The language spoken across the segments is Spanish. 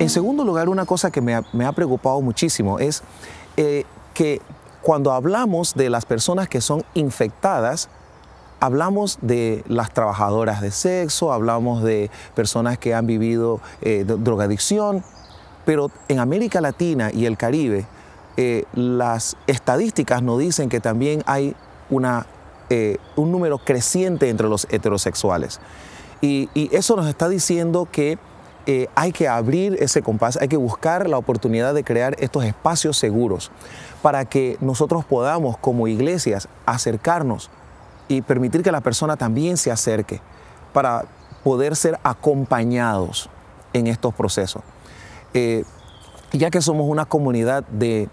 En segundo lugar, una cosa que me ha, preocupado muchísimo es eh, que cuando hablamos de las personas que son infectadas, hablamos de las trabajadoras de sexo, hablamos de personas que han vivido eh, drogadicción, pero en América Latina y el Caribe, eh, las estadísticas nos dicen que también hay un número creciente entre los heterosexuales. y eso nos está diciendo que eh, hay que abrir ese compás, hay que buscar la oportunidad de crear estos espacios seguros para que nosotros podamos como iglesias acercarnos y permitir que la persona también se acerque para poder ser acompañados en estos procesos. Eh, ya que somos una comunidad de,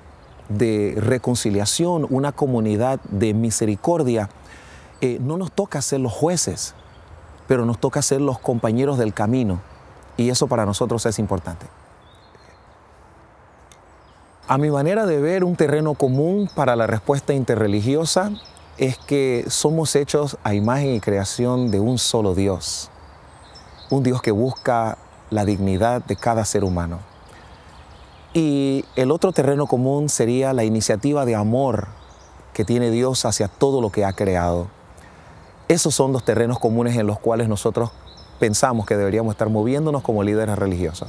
reconciliación, una comunidad de misericordia, eh, no nos toca ser los jueces, pero nos toca ser los compañeros del camino y eso para nosotros es importante. A mi manera de ver, un terreno común para la respuesta interreligiosa es que somos hechos a imagen y creación de un solo Dios, un Dios que busca la dignidad de cada ser humano. Y el otro terreno común sería la iniciativa de amor que tiene Dios hacia todo lo que ha creado. Esos son los terrenos comunes en los cuales nosotros pensamos que deberíamos estar moviéndonos como líderes religiosos.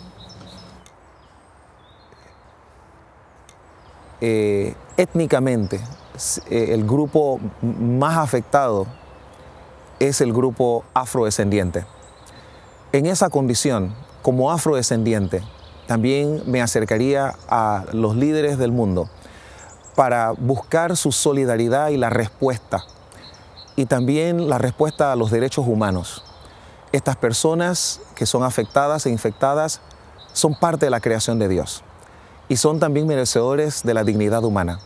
Eh, étnicamente, eh, el grupo más afectado es el grupo afrodescendiente. En esa condición, como afrodescendiente, también me acercaría a los líderes del mundo para buscar su solidaridad y la respuesta, y también la respuesta a los derechos humanos estas personas que son afectadas e infectadas son parte de la creación de Dios y son también merecedores de la dignidad humana.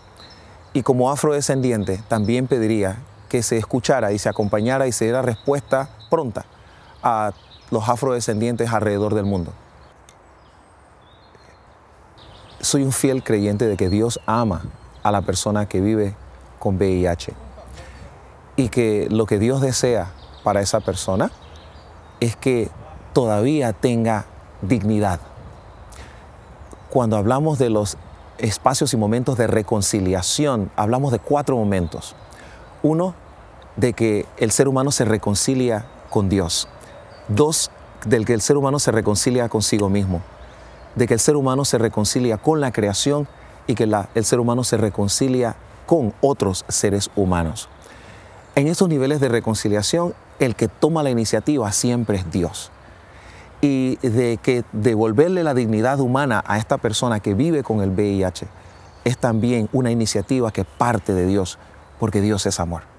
Y como afrodescendiente también pediría que se escuchara y se acompañara y se diera respuesta pronta a los afrodescendientes alrededor del mundo. Soy un fiel creyente de que Dios ama a la persona que vive con VIH y que lo que Dios desea para esa persona es que todavía tenga dignidad. Cuando hablamos de los espacios y momentos de reconciliación, hablamos de cuatro momentos. Uno, de que el ser humano se reconcilia con Dios. Dos, del que el ser humano se reconcilia consigo mismo. De que el ser humano se reconcilia con la creación y que el ser humano se reconcilia con otros seres humanos. En estos niveles de reconciliación el que toma la iniciativa siempre es Dios. Y de que devolverle la dignidad humana a esta persona que vive con el VIH es también una iniciativa que parte de Dios, porque Dios es amor.